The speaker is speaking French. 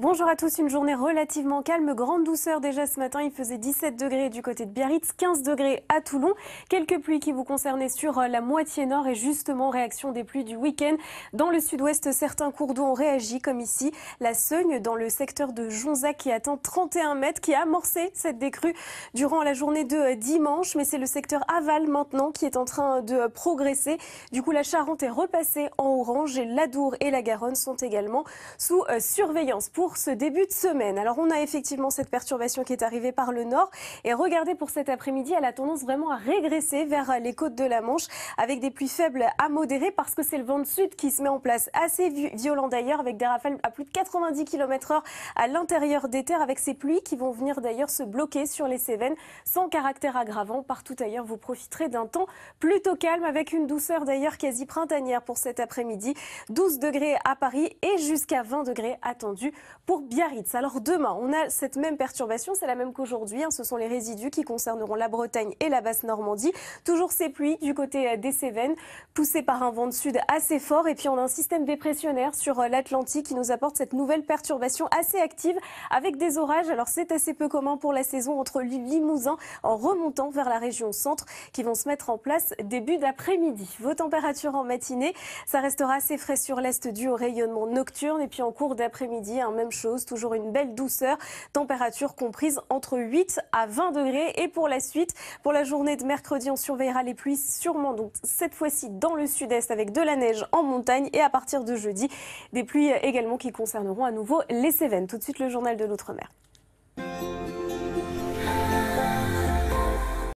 Bonjour à tous, une journée relativement calme, grande douceur déjà ce matin, il faisait 17 degrés du côté de Biarritz, 15 degrés à Toulon, quelques pluies qui vous concernaient sur euh, la moitié nord et justement réaction des pluies du week-end. Dans le sud-ouest, certains cours d'eau ont réagi comme ici, la Seugne dans le secteur de Jonzac qui atteint 31 mètres, qui a amorcé cette décrue durant la journée de euh, dimanche, mais c'est le secteur aval maintenant qui est en train de euh, progresser. Du coup la Charente est repassée en orange et l'Adour et la Garonne sont également sous surveillance. Pour ce début de semaine. Alors on a effectivement cette perturbation qui est arrivée par le nord et regardez pour cet après-midi, elle a tendance vraiment à régresser vers les côtes de la Manche avec des pluies faibles à modérées parce que c'est le vent de sud qui se met en place assez violent d'ailleurs avec des rafales à plus de 90 km/h à l'intérieur des terres avec ces pluies qui vont venir d'ailleurs se bloquer sur les Cévennes sans caractère aggravant. Partout ailleurs, vous profiterez d'un temps plutôt calme avec une douceur d'ailleurs quasi printanière pour cet après-midi. 12 degrés à Paris et jusqu'à 20 degrés attendus pour Biarritz. Alors demain, on a cette même perturbation, c'est la même qu'aujourd'hui. Hein. ce sont les résidus qui concerneront la Bretagne et la basse Normandie. Toujours ces pluies du côté euh, des Cévennes, poussées par un vent de sud assez fort. Et puis on a un système dépressionnaire sur euh, l'Atlantique qui nous apporte cette nouvelle perturbation assez active avec des orages. Alors c'est assez peu commun pour la saison entre Limousin en remontant vers la région centre qui vont se mettre en place début d'après-midi. Vos températures en matinée, ça restera assez frais sur l'est dû au rayonnement nocturne. Et puis en cours d'après-midi, hein, même chose, toujours une belle douceur, température comprise entre 8 à 20 degrés. Et pour la suite, pour la journée de mercredi, on surveillera les pluies sûrement, donc cette fois-ci dans le sud-est avec de la neige en montagne et à partir de jeudi, des pluies également qui concerneront à nouveau les Cévennes. Tout de suite, le journal de l'Outre-mer.